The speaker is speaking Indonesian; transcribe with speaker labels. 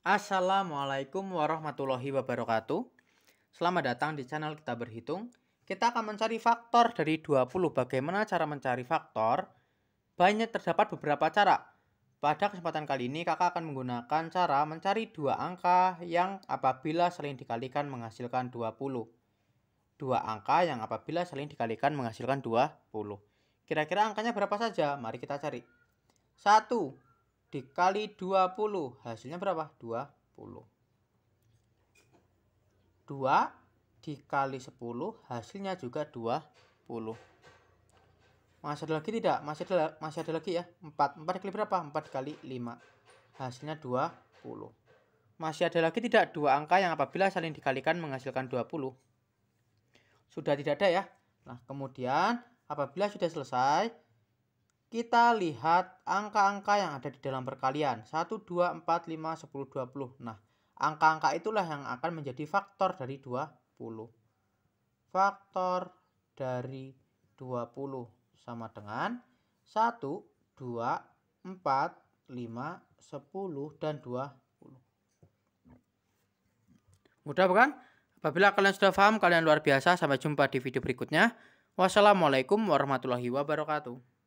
Speaker 1: Assalamualaikum warahmatullahi wabarakatuh. Selamat datang di channel Kita Berhitung. Kita akan mencari faktor dari 20. Bagaimana cara mencari faktor? Banyak terdapat beberapa cara. Pada kesempatan kali ini kakak akan menggunakan cara mencari dua angka yang apabila saling dikalikan menghasilkan 20. Dua angka yang apabila saling dikalikan menghasilkan 20. Kira-kira angkanya berapa saja? Mari kita cari. 1 dikali 20. Hasilnya berapa? 20. 2 dikali 10 hasilnya juga 20. Masih ada lagi tidak? Masih ada, masih ada lagi ya. 4. 4 kali berapa? 4 kali 5. Hasilnya 20. Masih ada lagi tidak dua angka yang apabila saling dikalikan menghasilkan 20? Sudah tidak ada ya. Nah, kemudian apabila sudah selesai, kita lihat angka-angka yang ada di dalam perkalian. 1, 2, 4, 5, 10, 20. Nah, angka-angka itulah yang akan menjadi faktor dari 20. Faktor dari 20 sama dengan 1, 2, 4, 5, 10, dan 20. Mudah bukan? Apabila kalian sudah paham, kalian luar biasa. Sampai jumpa di video berikutnya. Wassalamualaikum warahmatullahi wabarakatuh.